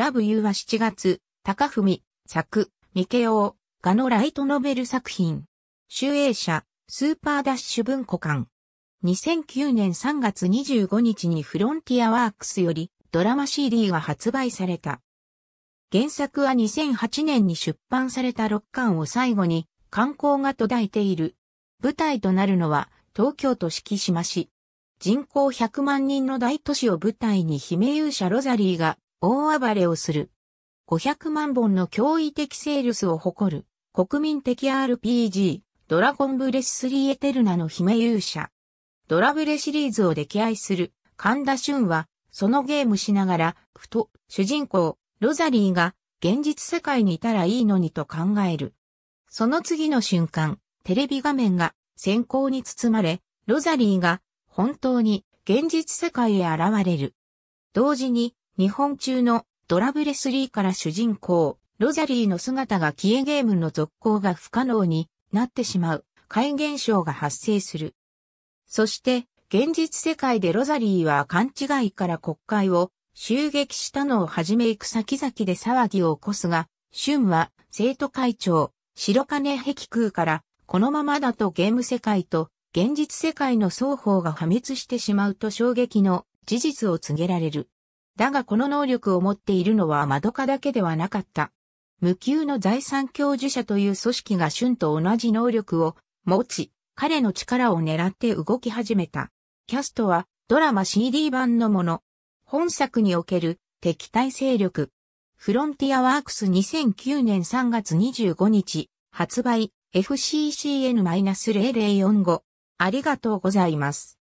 ラブユーは7月、高文、作、三毛王、画のライトノベル作品。集英社、スーパーダッシュ文庫館。2009年3月25日にフロンティアワークスよりドラマ CD が発売された。原作は2008年に出版された6巻を最後に観光が途絶えている。舞台となるのは東京都敷島市。人口100万人の大都市を舞台に姫勇者ロザリーが大暴れをする。500万本の驚異的セールスを誇る、国民的 RPG、ドラゴンブレス3エテルナの姫勇者。ドラブレシリーズを溺愛する、神田俊は、そのゲームしながら、ふと、主人公、ロザリーが、現実世界にいたらいいのにと考える。その次の瞬間、テレビ画面が、閃光に包まれ、ロザリーが、本当に、現実世界へ現れる。同時に、日本中のドラブレスリーから主人公、ロザリーの姿が消えゲームの続行が不可能になってしまう怪現象が発生する。そして、現実世界でロザリーは勘違いから国会を襲撃したのをはじめ行く先々で騒ぎを起こすが、シュンは生徒会長、白金壁空からこのままだとゲーム世界と現実世界の双方が破滅してしまうと衝撃の事実を告げられる。だがこの能力を持っているのは窓かだけではなかった。無給の財産教授者という組織が春と同じ能力を持ち、彼の力を狙って動き始めた。キャストはドラマ CD 版のもの。本作における敵対勢力。フロンティアワークス2009年3月25日発売 FCCN-0045 ありがとうございます。